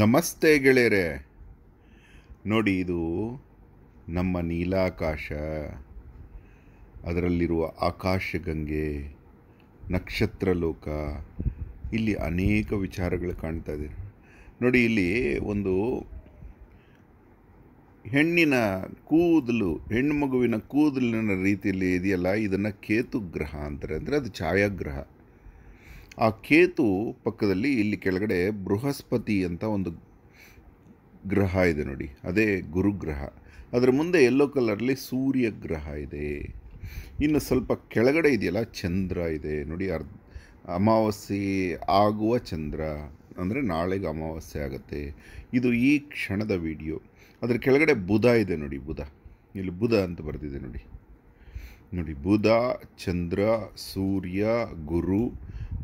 ನಮಸ್ತೆ ಗೆಳೆಯರೆ ನೋಡಿ ಇದು ನಮ್ಮ ನೀಲಾಕಾಶ ಅದರಲ್ಲಿರುವ ಆಕಾಶಗಂಗೆ ಲೋಕ ಇಲ್ಲಿ ಅನೇಕ ವಿಚಾರಗಳು ಕಾಣ್ತಾ ಇದೆ ನೋಡಿ ಇಲ್ಲಿ ಒಂದು ಹೆಣ್ಣಿನ ಕೂದಲು ಹೆಣ್ಣು ಮಗುವಿನ ಕೂದಲಿನ ರೀತಿಯಲ್ಲಿ ಇದೆಯಲ್ಲ ಇದನ್ನು ಕೇತು ಅಂತಾರೆ ಅಂದರೆ ಅದು ಛಾಯಾಗ್ರಹ ಆ ಕೇತು ಪಕ್ಕದಲ್ಲಿ ಇಲ್ಲಿ ಕೆಳಗಡೆ ಬೃಹಸ್ಪತಿ ಅಂತ ಒಂದು ಗ್ರಹ ಇದೆ ನೋಡಿ ಅದೇ ಗುರುಗ್ರಹ ಅದರ ಮುಂದೆ ಯೆಲ್ಲೋ ಕಲರಲ್ಲಿ ಸೂರ್ಯ ಗ್ರಹ ಇದೆ ಇನ್ನು ಸ್ವಲ್ಪ ಕೆಳಗಡೆ ಇದೆಯಲ್ಲ ಚಂದ್ರ ಇದೆ ನೋಡಿ ಅರ್ಧ ಅಮಾವಾಸ್ಯೆ ಆಗುವ ಚಂದ್ರ ಅಂದರೆ ನಾಳೆಗೆ ಅಮಾವಾಸ್ಯೆ ಆಗುತ್ತೆ ಇದು ಈ ಕ್ಷಣದ ವಿಡಿಯೋ ಅದರ ಕೆಳಗಡೆ ಬುಧ ಇದೆ ನೋಡಿ ಬುಧ ಇಲ್ಲಿ ಬುಧ ಅಂತ ಬರೆದಿದೆ ನೋಡಿ ನೋಡಿ ಬುಧ ಚಂದ್ರ ಸೂರ್ಯ ಗುರು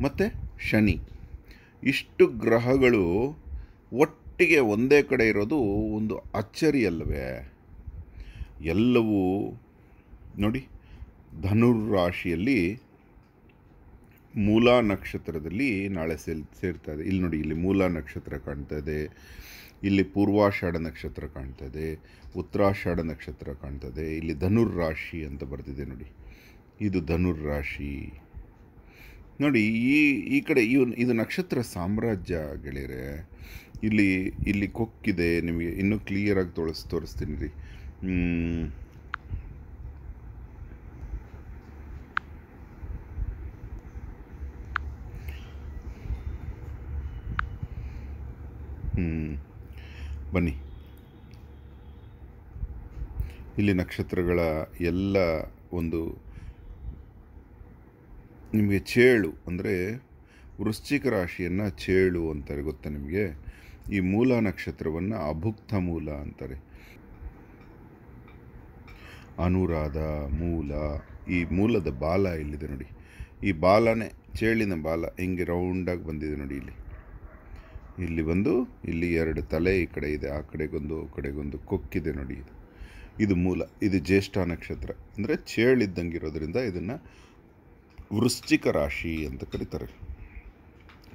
ಮತ್ತು ಶನಿ ಇಷ್ಟು ಗ್ರಹಗಳು ಒಟ್ಟಿಗೆ ಒಂದೇ ಕಡೆ ಇರೋದು ಒಂದು ಅಚ್ಚರಿ ಅಲ್ಲವೇ ಎಲ್ಲವೂ ನೋಡಿ ಧನುರಾಶಿಯಲ್ಲಿ ಮೂಲ ನಕ್ಷತ್ರದಲ್ಲಿ ನಾಳೆ ಸೇಲ್ ಸೇರ್ತಾ ಇದೆ ಇಲ್ಲಿ ನೋಡಿ ಇಲ್ಲಿ ಮೂಲ ನಕ್ಷತ್ರ ಕಾಣ್ತಾ ಇದೆ ಇಲ್ಲಿ ಪೂರ್ವಾಷಾಢ ನಕ್ಷತ್ರ ಇದೆ ಉತ್ತರಾಷಾಢ ನಕ್ಷತ್ರ ಕಾಣ್ತದೆ ಇಲ್ಲಿ ಧನುರ್ ರಾಶಿ ಅಂತ ಬರ್ತಿದೆ ನೋಡಿ ಇದು ಧನುರ್ ರಾಶಿ ನೋಡಿ ಈ ಈ ಕಡೆ ಇವ್ ಇದು ನಕ್ಷತ್ರ ಸಾಮ್ರಾಜ್ಯ ಗೆಳೆಯರೆ ಇಲ್ಲಿ ಇಲ್ಲಿ ಕೊಕ್ಕಿದೆ ನಿಮಗೆ ಇನ್ನೂ ಕ್ಲಿಯರಾಗಿ ತೋರಿಸ್ ತೋರಿಸ್ತೀನಿ ರೀ ಬನ್ನಿ ಇಲ್ಲಿ ನಕ್ಷತ್ರಗಳ ಎಲ್ಲ ಒಂದು ನಿಮಗೆ ಚೇಳು ಅಂದರೆ ವೃಶ್ಚಿಕ ರಾಶಿಯನ್ನು ಚೇಳು ಅಂತಾರೆ ಗೊತ್ತಾ ನಿಮಗೆ ಈ ಮೂಲ ನಕ್ಷತ್ರವನ್ನು ಅಭುಕ್ತ ಮೂಲ ಅಂತಾರೆ ಅನುರಾಧ ಮೂಲ ಈ ಮೂಲದ ಬಾಲ ಇಲ್ಲಿದೆ ನೋಡಿ ಈ ಬಾಲನೇ ಚೇಳಿನ ಬಾಲ ಹಿಂಗೆ ರೌಂಡಾಗಿ ಬಂದಿದೆ ನೋಡಿ ಇಲ್ಲಿ ಇಲ್ಲಿ ಬಂದು ಇಲ್ಲಿ ಎರಡು ತಲೆ ಈ ಕಡೆ ಇದೆ ಆ ಕಡೆಗೊಂದು ಕಡೆಗೊಂದು ಕೊಕ್ಕಿದೆ ನೋಡಿ ಇದು ಮೂಲ ಇದು ಜ್ಯೇಷ್ಠ ನಕ್ಷತ್ರ ಅಂದರೆ ಚೇಳಿದ್ದಂಗೆ ಇರೋದರಿಂದ ಇದನ್ನು ವೃಶ್ಚಿಕ ರಾಶಿ ಅಂತ ಕರೀತಾರೆ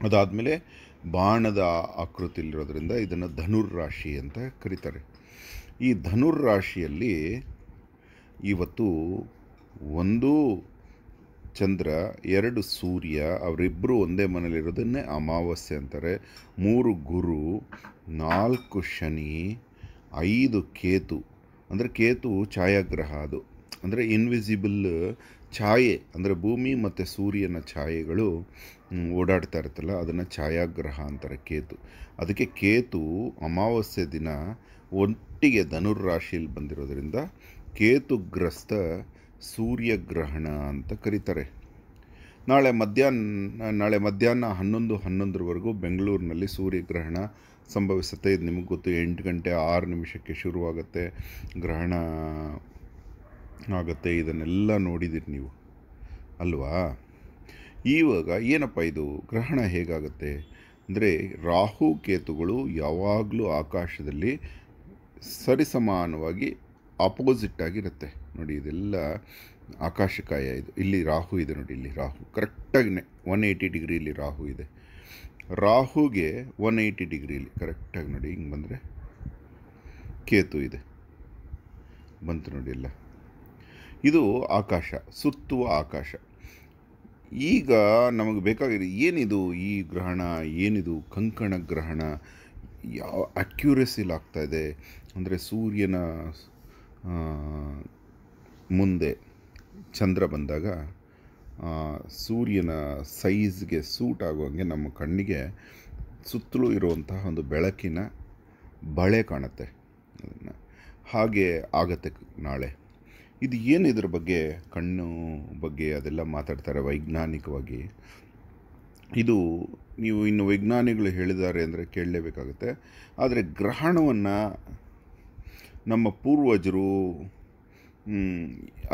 ಅದಾದಮೇಲೆ ಬಾಣದ ಆಕೃತಿಲಿರೋದ್ರಿಂದ ಇದನ್ನು ಧನುರ್ ರಾಶಿ ಅಂತ ಕರೀತಾರೆ ಈ ಧನುರ್ ರಾಶಿಯಲ್ಲಿ ಇವತ್ತು ಒಂದು ಚಂದ್ರ ಎರಡು ಸೂರ್ಯ ಅವರಿಬ್ಬರು ಒಂದೇ ಮನೇಲಿರೋದನ್ನೇ ಅಮಾವಾಸ್ಯೆ ಅಂತಾರೆ ಮೂರು ಗುರು ನಾಲ್ಕು ಶನಿ ಐದು ಕೇತು ಅಂದರೆ ಕೇತು ಛಾಯಾಗ್ರಹ ಅದು ಅಂದರೆ ಇನ್ವಿಸಿಬಲ್ ಛಾಯೆ ಅಂದರೆ ಭೂಮಿ ಮತ್ತು ಸೂರ್ಯನ ಛಾಯೆಗಳು ಓಡಾಡ್ತಾ ಇರ್ತಲ್ಲ ಅದನ್ನು ಛಾಯಾಗ್ರಹ ಅಂತಾರೆ ಕೇತು ಅದಕ್ಕೆ ಕೇತು ಅಮಾವಾಸ್ಯೆ ದಿನ ಒಟ್ಟಿಗೆ ಧನುರ್ರಾಶಿಯಲ್ಲಿ ಬಂದಿರೋದ್ರಿಂದ ಕೇತುಗ್ರಸ್ತ ಸೂರ್ಯಗ್ರಹಣ ಅಂತ ಕರೀತಾರೆ ನಾಳೆ ಮಧ್ಯಾಹ್ನ ನಾಳೆ ಮಧ್ಯಾಹ್ನ ಹನ್ನೊಂದು ಹನ್ನೊಂದರವರೆಗೂ ಬೆಂಗಳೂರಿನಲ್ಲಿ ಸೂರ್ಯಗ್ರಹಣ ಸಂಭವಿಸುತ್ತೆ ಇದು ನಿಮಗೆ ಗೊತ್ತು ಎಂಟು ಗಂಟೆ ಆರು ನಿಮಿಷಕ್ಕೆ ಶುರುವಾಗುತ್ತೆ ಗ್ರಹಣ ಆಗುತ್ತೆ ಇದನ್ನೆಲ್ಲ ನೋಡಿದಿರಿ ನೀವು ಅಲ್ವಾ ಈವಾಗ ಏನಪ್ಪ ಇದು ಗ್ರಹಣ ಹೇಗಾಗುತ್ತೆ ಅಂದರೆ ರಾಹು ಕೇತುಗಳು ಯಾವಾಗಲೂ ಆಕಾಶದಲ್ಲಿ ಸರಿಸಮಾನವಾಗಿ ಆಪೋಸಿಟ್ ಆಗಿರುತ್ತೆ ನೋಡಿ ಇದೆಲ್ಲ ಆಕಾಶಕಾಯ ಇದು ಇಲ್ಲಿ ರಾಹು ಇದೆ ನೋಡಿ ಇಲ್ಲಿ ರಾಹು ಕರೆಕ್ಟಾಗಿ ಒನ್ ಏಯ್ಟಿ ಇಲ್ಲಿ ರಾಹು ಇದೆ ರಾಹುಗೆ ಒನ್ ಏಯ್ಟಿ ಇಲ್ಲಿ ಕರೆಕ್ಟಾಗಿ ನೋಡಿ ಹಿಂಗೆ ಬಂದರೆ ಕೇತು ಇದೆ ಬಂತು ನೋಡಿ ಎಲ್ಲ ಇದು ಆಕಾಶ ಸುತ್ತುವ ಆಕಾಶ ಈಗ ನಮಗೆ ಬೇಕಾಗಿದೆ ಏನಿದು ಈ ಗ್ರಹಣ ಏನಿದು ಕಂಕಣ ಗ್ರಹಣ ಯಾವ ಅಕ್ಯುರೆಸಿಲ್ ಇದೆ ಅಂದರೆ ಸೂರ್ಯನ ಮುಂದೆ ಚಂದ್ರ ಬಂದಾಗ ಸೂರ್ಯನ ಸೈಜ್ಗೆ ಸೂಟ್ ಆಗುವಂಗೆ ನಮ್ಮ ಕಣ್ಣಿಗೆ ಸುತ್ತಲೂ ಇರುವಂತಹ ಒಂದು ಬೆಳಕಿನ ಬಳೆ ಕಾಣುತ್ತೆ ಅದನ್ನು ಹಾಗೆ ಆಗತ್ತೆ ನಾಳೆ ಇದು ಏನು ಇದ್ರ ಬಗ್ಗೆ ಕಣ್ಣು ಬಗ್ಗೆ ಅದೆಲ್ಲ ಮಾತಾಡ್ತಾರೆ ವೈಜ್ಞಾನಿಕವಾಗಿ ಇದು ನೀವು ಇನ್ನು ವೈಜ್ಞಾನಿಗಳು ಹೇಳಿದ್ದಾರೆ ಅಂದರೆ ಕೇಳಲೇಬೇಕಾಗುತ್ತೆ ಆದರೆ ಗ್ರಹಣವನ್ನು ನಮ್ಮ ಪೂರ್ವಜರು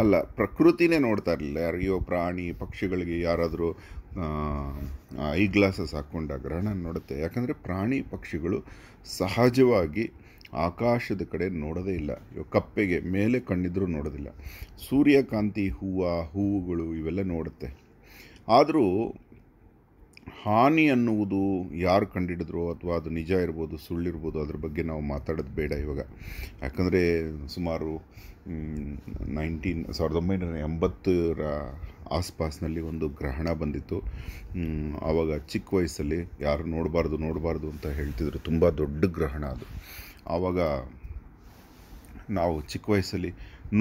ಅಲ್ಲ ಪ್ರಕೃತಿನೇ ನೋಡ್ತಾ ಇರಲಿಲ್ಲ ಯಾರಿಗೋ ಪ್ರಾಣಿ ಪಕ್ಷಿಗಳಿಗೆ ಯಾರಾದರೂ ಐ ಗ್ಲಾಸಸ್ ಗ್ರಹಣ ನೋಡುತ್ತೆ ಯಾಕಂದರೆ ಪ್ರಾಣಿ ಪಕ್ಷಿಗಳು ಸಹಜವಾಗಿ ಆಕಾಶದ ಕಡೆ ನೋಡೋದೇ ಇಲ್ಲ ಕಪ್ಪೆಗೆ ಮೇಲೆ ಕಣ್ಣಿದ್ರೂ ನೋಡೋದಿಲ್ಲ ಸೂರ್ಯಕಾಂತಿ ಹೂವು ಹೂವುಗಳು ಇವೆಲ್ಲ ನೋಡುತ್ತೆ ಆದರೂ ಹಾನಿ ಅನ್ನುವುದು ಯಾರು ಕಂಡಿಡಿದ್ರು ಅಥವಾ ಅದು ನಿಜ ಇರ್ಬೋದು ಸುಳ್ಳಿರ್ಬೋದು ಅದ್ರ ಬಗ್ಗೆ ನಾವು ಮಾತಾಡೋದು ಬೇಡ ಇವಾಗ ಯಾಕಂದರೆ ಸುಮಾರು ನೈನ್ಟೀನ್ ಸಾವಿರದ ಒಂಬೈನೂರ ಎಂಬತ್ತರ ಆಸ್ಪಾಸ್ನಲ್ಲಿ ಒಂದು ಗ್ರಹಣ ಬಂದಿತ್ತು ಆವಾಗ ಚಿಕ್ಕ ವಯಸ್ಸಲ್ಲಿ ಯಾರು ನೋಡಬಾರ್ದು ನೋಡಬಾರ್ದು ಅಂತ ಹೇಳ್ತಿದ್ರು ತುಂಬ ದೊಡ್ಡ ಗ್ರಹಣ ಅದು ಆವಾಗ ನಾವು ಚಿಕ್ಕ ವಯಸ್ಸಲ್ಲಿ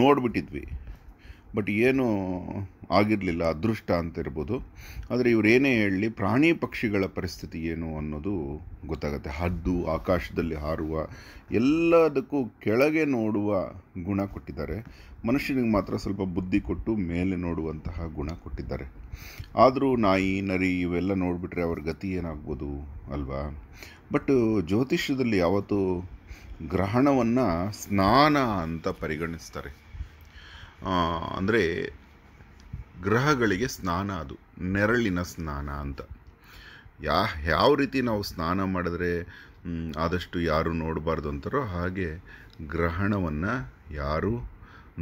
ನೋಡ್ಬಿಟ್ಟಿದ್ವಿ ಬಟ್ ಏನು ಆಗಿರಲಿಲ್ಲ ಅದೃಷ್ಟ ಅಂತ ಇರ್ಬೋದು ಆದರೆ ಇವರೇನೇ ಹೇಳಲಿ ಪ್ರಾಣಿ ಪಕ್ಷಿಗಳ ಪರಿಸ್ಥಿತಿ ಏನು ಅನ್ನೋದು ಗೊತ್ತಾಗುತ್ತೆ ಹದ್ದು ಆಕಾಶದಲ್ಲಿ ಹಾರುವ ಎಲ್ಲದಕ್ಕೂ ಕೆಳಗೆ ನೋಡುವ ಗುಣ ಕೊಟ್ಟಿದ್ದಾರೆ ಮನುಷ್ಯನಿಗೆ ಮಾತ್ರ ಸ್ವಲ್ಪ ಬುದ್ಧಿ ಕೊಟ್ಟು ಮೇಲೆ ನೋಡುವಂತಹ ಗುಣ ಕೊಟ್ಟಿದ್ದಾರೆ ಆದರೂ ನಾಯಿ ನರಿ ಇವೆಲ್ಲ ನೋಡಿಬಿಟ್ರೆ ಅವ್ರ ಗತಿ ಏನಾಗ್ಬೋದು ಅಲ್ವಾ ಬಟ್ ಜ್ಯೋತಿಷ್ಯದಲ್ಲಿ ಯಾವತ್ತೂ ಗ್ರಹಣವನ್ನು ಸ್ನಾನ ಅಂತ ಪರಿಗಣಿಸ್ತಾರೆ ಅಂದರೆ ಗ್ರಹಗಳಿಗೆ ಸ್ನಾನ ಅದು ನೆರಳಿನ ಸ್ನಾನ ಅಂತ ಯಾ ಯಾವ ರೀತಿ ನಾವು ಸ್ನಾನ ಮಾಡಿದ್ರೆ ಆದಷ್ಟು ಯಾರು ನೋಡಬಾರ್ದು ಅಂತಾರೋ ಹಾಗೆ ಗ್ರಹಣವನ್ನು ಯಾರು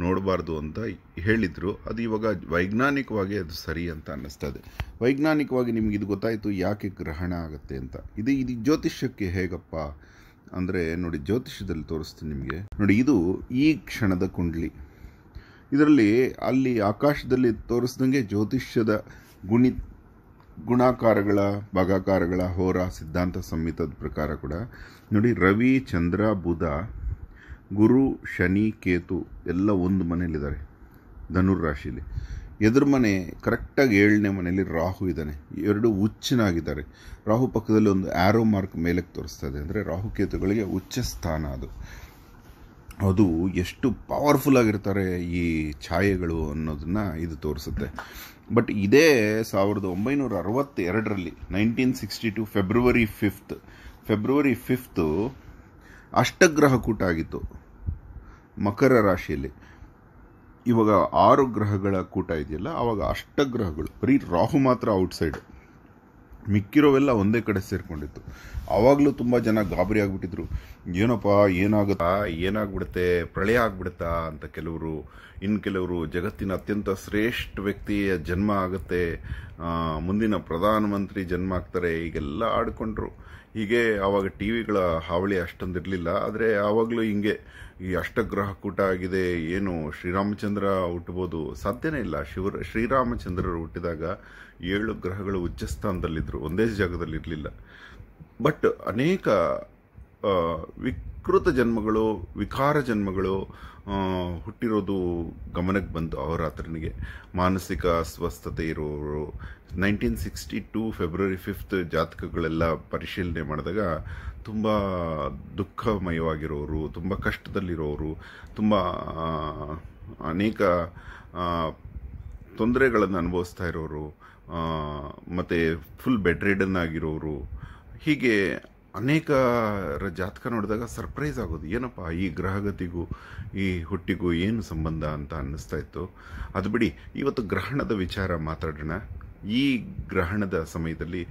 ನೋಡಬಾರ್ದು ಅಂತ ಹೇಳಿದರು ಅದು ಇವಾಗ ವೈಜ್ಞಾನಿಕವಾಗಿ ಅದು ಸರಿ ಅಂತ ಅನ್ನಿಸ್ತದೆ ವೈಜ್ಞಾನಿಕವಾಗಿ ನಿಮಗಿದು ಇದು ಗೊತ್ತಾಯಿತು ಯಾಕೆ ಗ್ರಹಣ ಆಗುತ್ತೆ ಅಂತ ಇದು ಇದು ಜ್ಯೋತಿಷ್ಯಕ್ಕೆ ಹೇಗಪ್ಪ ಅಂದರೆ ನೋಡಿ ಜ್ಯೋತಿಷ್ಯದಲ್ಲಿ ತೋರಿಸ್ತೀನಿ ನಿಮಗೆ ನೋಡಿ ಇದು ಈ ಕ್ಷಣದ ಕುಂಡ್ಲಿ ಇದರಲ್ಲಿ ಅಲ್ಲಿ ಆಕಾಶದಲ್ಲಿ ತೋರಿಸ್ದಂಗೆ ಜ್ಯೋತಿಷ್ಯದ ಗುಣಿ ಗುಣಾಕಾರಗಳ ಭಾಗಾಕಾರಗಳ ಹೋರ ಸಿದ್ಧಾಂತ ಸಂಹಿತದ ಪ್ರಕಾರ ಕೂಡ ನೋಡಿ ರವಿ ಚಂದ್ರ ಬುಧ ಗುರು ಶನಿ ಕೇತು ಎಲ್ಲ ಒಂದು ಮನೇಲಿದ್ದಾರೆ ಧನುರ್ ರಾಶಿಯಲ್ಲಿ ಎದುರು ಮನೆ ಕರೆಕ್ಟಾಗಿ ಏಳನೇ ಮನೆಯಲ್ಲಿ ರಾಹು ಇದ್ದಾನೆ ಎರಡು ಹುಚ್ಚನಾಗಿದ್ದಾರೆ ರಾಹು ಪಕ್ಕದಲ್ಲಿ ಒಂದು ಆ್ಯರೋ ಮಾರ್ಕ್ ಮೇಲಕ್ಕೆ ತೋರಿಸ್ತಾ ಇದೆ ಅಂದರೆ ರಾಹುಕೇತುಗಳಿಗೆ ಉಚ್ಚ ಸ್ಥಾನ ಅದು ಅದು ಎಷ್ಟು ಪವರ್ಫುಲ್ ಆಗಿರ್ತಾರೆ ಈ ಛಾಯೆಗಳು ಅನ್ನೋದನ್ನು ಇದು ತೋರಿಸುತ್ತೆ ಬಟ್ ಇದೇ ಸಾವಿರದ ಒಂಬೈನೂರ ಅರವತ್ತೆರಡರಲ್ಲಿ nineteen sixty two February fifth February fifth ಅಷ್ಟಗ್ರಹ ಕೂಟ ಆಗಿತ್ತು ಮಕರ ರಾಶಿಯಲ್ಲಿ ಇವಾಗ ಆರು ಗ್ರಹಗಳ ಕೂಟ ಇದೆಯಲ್ಲ ಆವಾಗ ಗ್ರಹಗಳು ಬರೀ ರಾಹು ಮಾತ್ರ ಔಟ್ಸೈಡ್ ಮಿಕ್ಕಿರೋವೆಲ್ಲ ಒಂದೇ ಕಡೆ ಸೇರಿಕೊಂಡಿತ್ತು ಆವಾಗಲೂ ತುಂಬ ಜನ ಗಾಬರಿ ಆಗಿಬಿಟ್ಟಿದ್ರು ಏನಪ್ಪ ಏನಾಗುತ್ತಾ ಏನಾಗ್ಬಿಡುತ್ತೆ ಪ್ರಳಯ ಆಗ್ಬಿಡುತ್ತಾ ಅಂತ ಕೆಲವರು ಇನ್ನು ಕೆಲವರು ಜಗತ್ತಿನ ಅತ್ಯಂತ ಶ್ರೇಷ್ಠ ವ್ಯಕ್ತಿಯ ಜನ್ಮ ಆಗುತ್ತೆ ಮುಂದಿನ ಪ್ರಧಾನಮಂತ್ರಿ ಜನ್ಮ ಆಗ್ತಾರೆ ಈಗೆಲ್ಲ ಆಡ್ಕೊಂಡ್ರು ಹೀಗೆ ಆವಾಗ ಟಿ ವಿಗಳ ಹಾವಳಿ ಅಷ್ಟೊಂದಿರಲಿಲ್ಲ ಆದರೆ ಆವಾಗಲೂ ಹಿಂಗೆ ಈ ಅಷ್ಟಗ್ರಹಕೂಟ ಆಗಿದೆ ಏನು ಶ್ರೀರಾಮಚಂದ್ರ ಹುಟ್ಟಬೋದು ಸಾಧ್ಯನೇ ಇಲ್ಲ ಶಿವ ಶ್ರೀರಾಮಚಂದ್ರರು ಹುಟ್ಟಿದಾಗ ಏಳು ಗ್ರಹಗಳು ಉಚ್ಚ ಸ್ಥಾನದಲ್ಲಿದ್ದರು ಒಂದೇ ಜಾಗದಲ್ಲಿರಲಿಲ್ಲ ಬಟ್ ಅನೇಕ ವಿಕೃತ ಜನ್ಮಗಳು ವಿಕಾರ ಜನ್ಮಗಳು ಹುಟ್ಟಿರೋದು ಗಮನಕ್ಕೆ ಬಂತು ಅವರಾತ್ರನಿಗೆ ಮಾನಸಿಕ ಅಸ್ವಸ್ಥತೆ ಇರೋರು nineteen sixty two February fifth ಜಾತಕಗಳೆಲ್ಲ ಪರಿಶೀಲನೆ ಮಾಡಿದಾಗ ತುಂಬ ದುಃಖಮಯವಾಗಿರೋರು ತುಂಬ ಕಷ್ಟದಲ್ಲಿರೋರು ತುಂಬ ಅನೇಕ ತೊಂದರೆಗಳನ್ನು ಅನುಭವಿಸ್ತಾ ಇರೋರು ಮತ್ತು ಫುಲ್ ಬೆಡ್ ಆಗಿರೋರು ಹೀಗೆ ಅನೇಕ ಜಾತಕ ನೋಡಿದಾಗ ಸರ್ಪ್ರೈಸ್ ಆಗೋದು ಏನಪ್ಪ ಈ ಗ್ರಹಗತಿಗೂ ಈ ಹುಟ್ಟಿಗೂ ಏನು ಸಂಬಂಧ ಅಂತ ಅನ್ನಿಸ್ತಾ ಇತ್ತು ಅದು ಬಿಡಿ ಇವತ್ತು ಗ್ರಹಣದ ವಿಚಾರ ಮಾತಾಡೋಣ ಈ ಗ್ರಹಣದ ಸಮಯದಲ್ಲಿ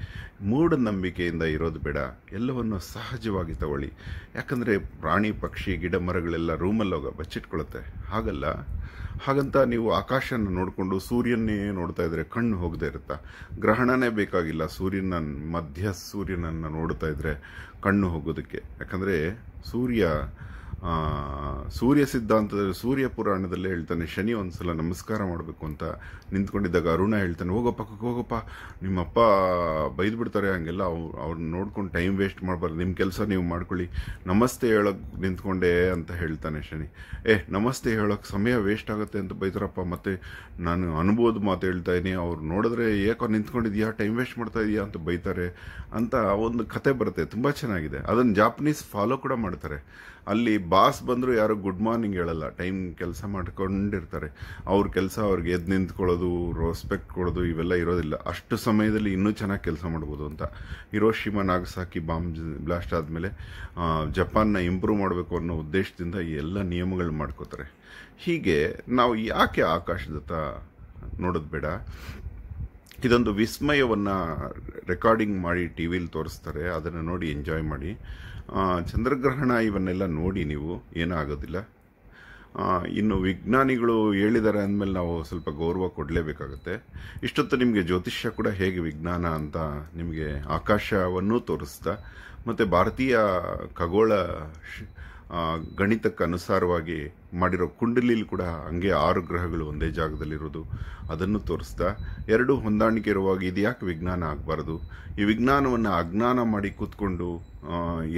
ಮೂಢನಂಬಿಕೆಯಿಂದ ಇರೋದು ಬೇಡ ಎಲ್ಲವನ್ನು ಸಹಜವಾಗಿ ತಗೊಳ್ಳಿ ಯಾಕಂದರೆ ಪ್ರಾಣಿ ಪಕ್ಷಿ ಗಿಡ ಮರಗಳೆಲ್ಲ ರೂಮಲ್ಲಿ ಹೋಗ ಬಚ್ಚಿಟ್ಕೊಳ್ಳುತ್ತೆ ಹಾಗಲ್ಲ ಹಾಗಂತ ನೀವು ಆಕಾಶನ ನೋಡಿಕೊಂಡು ಸೂರ್ಯನ್ನೇ ನೋಡ್ತಾ ಇದ್ರೆ ಕಣ್ಣು ಹೋಗದೆ ಇರುತ್ತಾ ಗ್ರಹಣನೇ ಬೇಕಾಗಿಲ್ಲ ಸೂರ್ಯನ ಮಧ್ಯ ಸೂರ್ಯನನ್ನು ನೋಡ್ತಾ ಇದ್ರೆ ಕಣ್ಣು ಹೋಗೋದಕ್ಕೆ ಯಾಕಂದರೆ ಸೂರ್ಯ ಸೂರ್ಯ ಸಿದ್ಧಾಂತದಲ್ಲಿ ಸೂರ್ಯ ಪುರಾಣದಲ್ಲಿ ಹೇಳ್ತಾನೆ ಶನಿ ಒಂದ್ಸಲ ನಮಸ್ಕಾರ ಮಾಡಬೇಕು ಅಂತ ನಿಂತ್ಕೊಂಡಿದ್ದಾಗ ಅರುಣ ಹೇಳ್ತಾನೆ ಹೋಗಪ್ಪ ಹೋಗಪ್ಪ ನಿಮ್ಮಪ್ಪ ಬೈದು ಬಿಡ್ತಾರೆ ಹಂಗೆಲ್ಲ ಅವ್ರು ನೋಡ್ಕೊಂಡು ಟೈಮ್ ವೇಸ್ಟ್ ಮಾಡಬಾರ್ದು ನಿಮ್ಮ ಕೆಲಸ ನೀವು ಮಾಡ್ಕೊಳ್ಳಿ ನಮಸ್ತೆ ಹೇಳೋಕೆ ನಿಂತ್ಕೊಂಡೆ ಅಂತ ಹೇಳ್ತಾನೆ ಶನಿ ಏ ನಮಸ್ತೆ ಹೇಳೋಕೆ ಸಮಯ ವೇಸ್ಟ್ ಆಗುತ್ತೆ ಅಂತ ಬೈತಾರಪ್ಪ ಮತ್ತೆ ನಾನು ಅನುಭವದ ಮಾತು ಹೇಳ್ತಾ ಇದ್ದೀನಿ ಅವ್ರು ನೋಡಿದ್ರೆ ಏಕೋ ನಿಂತ್ಕೊಂಡಿದ್ಯಾ ಟೈಮ್ ವೇಸ್ಟ್ ಮಾಡ್ತಾ ಇದೆಯಾ ಅಂತ ಬೈತಾರೆ ಅಂತ ಒಂದು ಕತೆ ಬರುತ್ತೆ ತುಂಬ ಚೆನ್ನಾಗಿದೆ ಅದನ್ನು ಜಾಪನೀಸ್ ಫಾಲೋ ಕೂಡ ಮಾಡ್ತಾರೆ ಅಲ್ಲಿ ಬಾಸ್ ಬಂದರೂ ಯಾರು ಗುಡ್ ಮಾರ್ನಿಂಗ್ ಹೇಳಲ್ಲ ಟೈಮ್ ಕೆಲಸ ಮಾಡ್ಕೊಂಡಿರ್ತಾರೆ ಅವ್ರ ಕೆಲಸ ಅವ್ರಿಗೆ ಎದ್ದು ನಿಂತ್ಕೊಳ್ಳೋದು ರೆಸ್ಪೆಕ್ಟ್ ಕೊಡೋದು ಇವೆಲ್ಲ ಇರೋದಿಲ್ಲ ಅಷ್ಟು ಸಮಯದಲ್ಲಿ ಇನ್ನೂ ಚೆನ್ನಾಗಿ ಕೆಲಸ ಮಾಡ್ಬೋದು ಅಂತ ಹಿರೋಶಿಮಾ ನಾಗಸಾಕಿ ಬಾಂಬ್ ಬ್ಲಾಸ್ಟ್ ಆದಮೇಲೆ ಜಪಾನ್ನ ಇಂಪ್ರೂವ್ ಮಾಡಬೇಕು ಅನ್ನೋ ಉದ್ದೇಶದಿಂದ ಎಲ್ಲ ನಿಯಮಗಳು ಮಾಡ್ಕೋತಾರೆ ಹೀಗೆ ನಾವು ಯಾಕೆ ಆಕಾಶದತ್ತ ನೋಡೋದು ಬೇಡ ಇದೊಂದು ವಿಸ್ಮಯವನ್ನು ರೆಕಾರ್ಡಿಂಗ್ ಮಾಡಿ ಟಿ ವಿಲಿ ತೋರಿಸ್ತಾರೆ ಅದನ್ನು ನೋಡಿ ಎಂಜಾಯ್ ಮಾಡಿ ಚಂದ್ರಗ್ರಹಣ ಇವನ್ನೆಲ್ಲ ನೋಡಿ ನೀವು ಏನೂ ಆಗೋದಿಲ್ಲ ಇನ್ನು ವಿಜ್ಞಾನಿಗಳು ಹೇಳಿದ್ದಾರೆ ಅಂದಮೇಲೆ ನಾವು ಸ್ವಲ್ಪ ಗೌರವ ಕೊಡಲೇಬೇಕಾಗುತ್ತೆ ಇಷ್ಟೊತ್ತು ನಿಮಗೆ ಜ್ಯೋತಿಷ್ಯ ಕೂಡ ಹೇಗೆ ವಿಜ್ಞಾನ ಅಂತ ನಿಮಗೆ ಆಕಾಶವನ್ನು ತೋರಿಸ್ತಾ ಮತ್ತು ಭಾರತೀಯ ಖಗೋಳ ಗಣಿತಕ್ಕೆ ಅನುಸಾರವಾಗಿ ಮಾಡಿರೋ ಕುಂಡಲಿಯಲ್ಲಿ ಕೂಡ ಹಂಗೆ ಆರು ಗ್ರಹಗಳು ಒಂದೇ ಜಾಗದಲ್ಲಿರೋದು ಅದನ್ನು ತೋರಿಸ್ತಾ ಎರಡೂ ಹೊಂದಾಣಿಕೆ ಇರುವಾಗ ಇದು ಯಾಕೆ ವಿಜ್ಞಾನ ಆಗಬಾರ್ದು ಈ ವಿಜ್ಞಾನವನ್ನು ಅಜ್ಞಾನ ಮಾಡಿ ಕೂತ್ಕೊಂಡು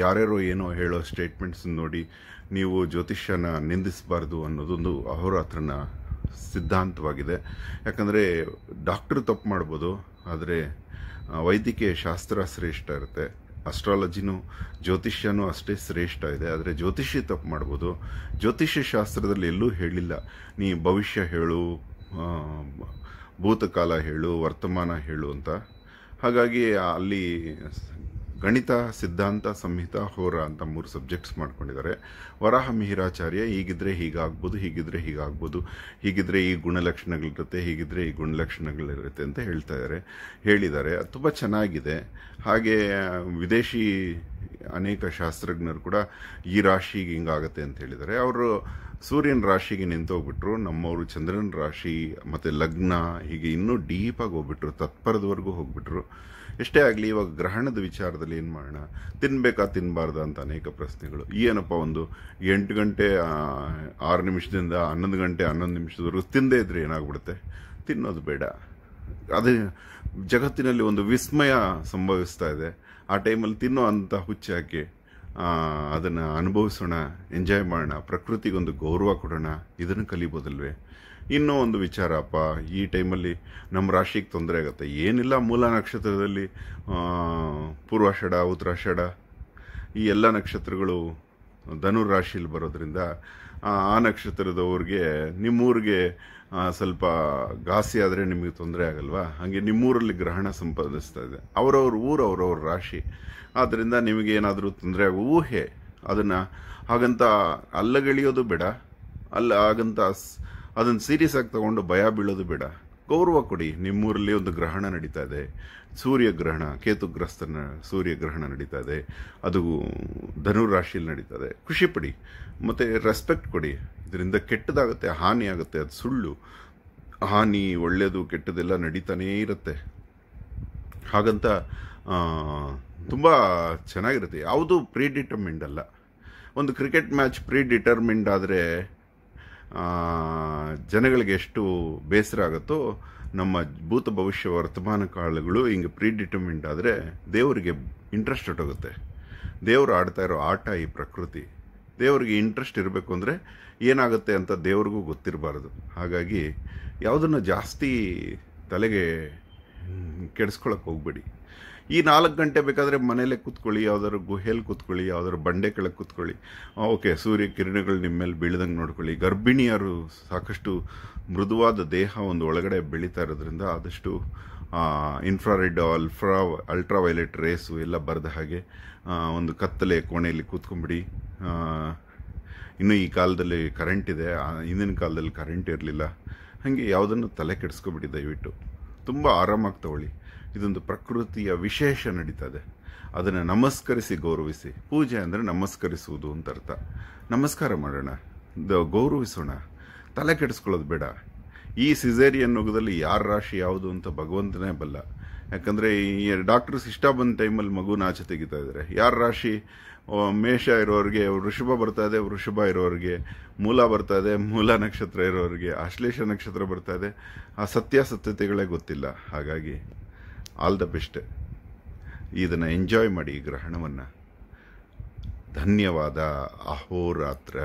ಯಾರ್ಯಾರೋ ಏನೋ ಹೇಳೋ ಸ್ಟೇಟ್ಮೆಂಟ್ಸ್ ನೋಡಿ ನೀವು ಜ್ಯೋತಿಷ್ಯನ ನಿಂದಿಸಬಾರ್ದು ಅನ್ನೋದೊಂದು ಅಹೋರಾತ್ರನ ಸಿದ್ಧಾಂತವಾಗಿದೆ ಯಾಕಂದರೆ ಡಾಕ್ಟ್ರು ತಪ್ಪು ಮಾಡ್ಬೋದು ಆದರೆ ವೈದ್ಯಕೀಯ ಶಾಸ್ತ್ರ ಶ್ರೇಷ್ಠ ಇರುತ್ತೆ ಅಸ್ಟ್ರಾಲಜಿನೂ ಜ್ಯೋತಿಷ್ಯನೂ ಅಷ್ಟೇ ಶ್ರೇಷ್ಠ ಇದೆ ಆದರೆ ಜ್ಯೋತಿಷ್ಯ ತಪ್ಪು ಮಾಡ್ಬೋದು ಜ್ಯೋತಿಷ್ಯ ಶಾಸ್ತ್ರದಲ್ಲಿ ಎಲ್ಲೂ ಹೇಳಿಲ್ಲ ನೀ ಭವಿಷ್ಯ ಹೇಳು ಭೂತಕಾಲ ಹೇಳು ವರ್ತಮಾನ ಹೇಳು ಅಂತ ಹಾಗಾಗಿ ಅಲ್ಲಿ ಗಣಿತ ಸಿದ್ಧಾಂತ ಸಂಹಿತ ಹೋರ ಅಂತ ಮೂರು ಸಬ್ಜೆಕ್ಟ್ಸ್ ಮಾಡ್ಕೊಂಡಿದ್ದಾರೆ ವರಾಹ ಮಿಹಿರಾಚಾರ್ಯ ಹೀಗಿದ್ರೆ ಹೀಗಾಗ್ಬೋದು ಹೀಗಿದ್ರೆ ಹೀಗಾಗ್ಬೋದು ಹೀಗಿದ್ರೆ ಈ ಗುಣಲಕ್ಷಣಗಳಿರುತ್ತೆ ಹೀಗಿದ್ರೆ ಈ ಗುಣಲಕ್ಷಣಗಳಿರುತ್ತೆ ಅಂತ ಹೇಳ್ತಾ ಇದ್ದಾರೆ ಹೇಳಿದ್ದಾರೆ ಅದು ತುಂಬ ಚೆನ್ನಾಗಿದೆ ಹಾಗೆ ವಿದೇಶಿ ಅನೇಕ ಶಾಸ್ತ್ರಜ್ಞರು ಕೂಡ ಈ ರಾಶಿಗೆ ಹಿಂಗಾಗತ್ತೆ ಅಂತ ಹೇಳಿದ್ದಾರೆ ಅವರು ಸೂರ್ಯನ ರಾಶಿಗೆ ಹೋಗ್ಬಿಟ್ರು ನಮ್ಮವರು ಚಂದ್ರನ ರಾಶಿ ಮತ್ತು ಲಗ್ನ ಹೀಗೆ ಇನ್ನೂ ಡೀಪಾಗಿ ಹೋಗ್ಬಿಟ್ರು ತತ್ಪರದವರೆಗೂ ಹೋಗ್ಬಿಟ್ರು ಎಷ್ಟೇ ಆಗಲಿ ಇವಾಗ ಗ್ರಹಣದ ವಿಚಾರದಲ್ಲಿ ಏನು ಮಾಡೋಣ ತಿನ್ನಬೇಕಾ ತಿನ್ನಬಾರ್ದ ಅಂತ ಅನೇಕ ಪ್ರಶ್ನೆಗಳು ಏನಪ್ಪ ಒಂದು ಎಂಟು ಗಂಟೆ ಆರು ನಿಮಿಷದಿಂದ ಹನ್ನೊಂದು ಗಂಟೆ ಹನ್ನೊಂದು ನಿಮಿಷದವರೆಗೂ ತಿನ್ನದೇ ಇದ್ರೆ ಏನಾಗ್ಬಿಡುತ್ತೆ ತಿನ್ನೋದು ಬೇಡ ಅದು ಜಗತ್ತಿನಲ್ಲಿ ಒಂದು ವಿಸ್ಮಯ ಸಂಭವಿಸ್ತಾ ಇದೆ ಆ ಟೈಮಲ್ಲಿ ತಿನ್ನೋ ಅಂತ ಹುಚ್ಚು ಹಾಕಿ ಅದನ್ನು ಅನುಭವಿಸೋಣ ಎಂಜಾಯ್ ಮಾಡೋಣ ಪ್ರಕೃತಿಗೊಂದು ಗೌರವ ಕೊಡೋಣ ಇದನ್ನು ಕಲಿಬೋದಲ್ವೇ ಇನ್ನೂ ಒಂದು ವಿಚಾರಪ್ಪ ಈ ಟೈಮಲ್ಲಿ ನಮ್ಮ ರಾಶಿಗೆ ತೊಂದರೆ ಆಗುತ್ತೆ ಏನಿಲ್ಲ ಮೂಲ ನಕ್ಷತ್ರದಲ್ಲಿ ಪೂರ್ವಾಷಾಢ ಉತ್ತರಾಷಾಢ ಈ ಎಲ್ಲ ನಕ್ಷತ್ರಗಳು ಧನುರ್ ರಾಶಿಲಿ ಬರೋದ್ರಿಂದ ಆ ನಕ್ಷತ್ರದವ್ರಿಗೆ ನಿಮ್ಮೂರಿಗೆ ಸ್ವಲ್ಪ ಘಾಸಿ ಆದರೆ ನಿಮಗೆ ತೊಂದರೆ ಆಗಲ್ವಾ ಹಾಗೆ ನಿಮ್ಮೂರಲ್ಲಿ ಗ್ರಹಣ ಸಂಪಾದಿಸ್ತಾ ಇದೆ ಅವರವ್ರ ಊರು ಅವರವ್ರ ರಾಶಿ ಆದ್ದರಿಂದ ನಿಮಗೆ ಏನಾದರೂ ತೊಂದರೆ ಆಗೋ ಊಹೆ ಅದನ್ನು ಹಾಗಂತ ಅಲ್ಲಗಳಿಯೋದು ಬೇಡ ಅಲ್ಲ ಹಾಗಂತ ಅದನ್ನು ಸೀರಿಯಸ್ ಆಗಿ ತಗೊಂಡು ಭಯ ಬೀಳೋದು ಬೇಡ ಗೌರವ ಕೊಡಿ ನಿಮ್ಮೂರಲ್ಲಿ ಒಂದು ಗ್ರಹಣ ನಡೀತಾ ಇದೆ ಸೂರ್ಯಗ್ರಹಣ ಕೇತುಗ್ರಸ್ತನ ಸೂರ್ಯಗ್ರಹಣ ನಡೀತಾ ಇದೆ ಅದು ಧನು ರಾಶಿಯಲ್ಲಿ ನಡೀತಾ ಇದೆ ಖುಷಿಪಡಿ ಮತ್ತು ರೆಸ್ಪೆಕ್ಟ್ ಕೊಡಿ ಇದರಿಂದ ಕೆಟ್ಟದಾಗುತ್ತೆ ಹಾನಿ ಆಗುತ್ತೆ ಅದು ಸುಳ್ಳು ಹಾನಿ ಒಳ್ಳೆಯದು ಕೆಟ್ಟದೆಲ್ಲ ನಡೀತಾನೇ ಇರುತ್ತೆ ಹಾಗಂತ ತುಂಬ ಚೆನ್ನಾಗಿರುತ್ತೆ ಯಾವುದು ಪ್ರೀ ಡಿಟರ್ಮಿಂಡ್ ಅಲ್ಲ ಒಂದು ಕ್ರಿಕೆಟ್ ಮ್ಯಾಚ್ ಪ್ರೀ ಡಿಟರ್ಮಿಂಡ್ ಆದರೆ ಜನಗಳಿಗೆ ಎಷ್ಟು ಬೇಸರ ಆಗುತ್ತೋ ನಮ್ಮ ಭೂತ ಭವಿಷ್ಯ ವರ್ತಮಾನ ಕಾಳುಗಳು ಹಿಂಗೆ ಪ್ರೀ ಆದರೆ ದೇವರಿಗೆ ಇಂಟ್ರೆಸ್ಟ್ ಹೊಟ್ಟೋಗುತ್ತೆ ದೇವರು ಆಡ್ತಾ ಇರೋ ಆಟ ಈ ಪ್ರಕೃತಿ ದೇವರಿಗೆ ಇಂಟ್ರೆಸ್ಟ್ ಇರಬೇಕು ಅಂದರೆ ಏನಾಗುತ್ತೆ ಅಂತ ದೇವ್ರಿಗೂ ಗೊತ್ತಿರಬಾರ್ದು ಹಾಗಾಗಿ ಯಾವುದನ್ನು ಜಾಸ್ತಿ ತಲೆಗೆ ಕೆಡಿಸ್ಕೊಳಕ್ಕೆ ಹೋಗಬೇಡಿ ಈ ನಾಲ್ಕು ಗಂಟೆ ಬೇಕಾದರೆ ಮನೇಲೆ ಕೂತ್ಕೊಳ್ಳಿ ಯಾವ್ದಾದ್ರು ಗುಹೆಯಲ್ಲಿ ಕೂತ್ಕೊಳ್ಳಿ ಯಾವ್ದಾದ್ರು ಬಂಡೆ ಕೆಳಗೆ ಕೂತ್ಕೊಳ್ಳಿ ಓಕೆ ಸೂರ್ಯ ಕಿರಣಗಳು ನಿಮ್ಮ ಮೇಲೆ ಬೀಳ್ದಂಗೆ ನೋಡ್ಕೊಳ್ಳಿ ಗರ್ಭಿಣಿಯರು ಸಾಕಷ್ಟು ಮೃದುವಾದ ದೇಹ ಒಂದು ಒಳಗಡೆ ಬೆಳೀತಾ ಇರೋದ್ರಿಂದ ಆದಷ್ಟು ಇನ್ಫ್ರಾರೆಡ್ ಅಲ್ಫ್ರಾ ಅಲ್ಟ್ರಾ ವೈಲೆಟ್ ರೇಸು ಎಲ್ಲ ಬರೆದ ಹಾಗೆ ಒಂದು ಕತ್ತಲೆ ಕೋಣೆಯಲ್ಲಿ ಕೂತ್ಕೊಂಬಿಡಿ ಇನ್ನು ಈ ಕಾಲದಲ್ಲಿ ಕರೆಂಟ್ ಇದೆ ಹಿಂದಿನ ಕಾಲದಲ್ಲಿ ಕರೆಂಟ್ ಇರಲಿಲ್ಲ ಹಾಗೆ ಯಾವುದನ್ನು ತಲೆ ಕೆಡಿಸ್ಕೊಬಿಡಿ ದಯವಿಟ್ಟು ತುಂಬ ಆರಾಮಾಗಿ ತಗೊಳ್ಳಿ ಇದೊಂದು ಪ್ರಕೃತಿಯ ವಿಶೇಷ ನಡೀತದೆ ಅದನ್ನು ನಮಸ್ಕರಿಸಿ ಗೌರವಿಸಿ ಪೂಜೆ ಅಂದರೆ ನಮಸ್ಕರಿಸುವುದು ಅಂತ ಅರ್ಥ ನಮಸ್ಕಾರ ಮಾಡೋಣ ಗೌರವಿಸೋಣ ತಲೆ ಕೆಡಿಸ್ಕೊಳ್ಳೋದು ಬೇಡ ಈ ಸಿಸೇರಿಯನ್ ಅನ್ನೋಗದಲ್ಲಿ ಯಾರ ರಾಶಿ ಯಾವುದು ಅಂತ ಭಗವಂತನೇ ಬಲ್ಲ ಯಾಕಂದರೆ ಈ ಡಾಕ್ಟರ್ಸ್ ಇಷ್ಟ ಬಂದ ಟೈಮಲ್ಲಿ ಮಗು ನಾಚೆ ತೆಗಿತಾ ಇದ್ದಾರೆ ಯಾರ ರಾಶಿ ಮೇಷ ಇರೋರಿಗೆ ವೃಷಭ ಬರ್ತಾ ಇದೆ ವೃಷಭ ಇರೋರಿಗೆ ಮೂಲ ಬರ್ತಾ ಇದೆ ಮೂಲ ನಕ್ಷತ್ರ ಇರೋರಿಗೆ ಆಶ್ಲೇಷ ನಕ್ಷತ್ರ ಬರ್ತಾ ಇದೆ ಆ ಸತ್ಯಾಸತ್ಯತೆಗಳೇ ಗೊತ್ತಿಲ್ಲ ಹಾಗಾಗಿ ಆಲ್ ದ ಬೆಸ್ಟ್ ಇದನ್ನು ಎಂಜಾಯ್ ಮಾಡಿ ಗ್ರಹಣವನ್ನು ಧನ್ಯವಾದ ಅಹೋರಾತ್ರ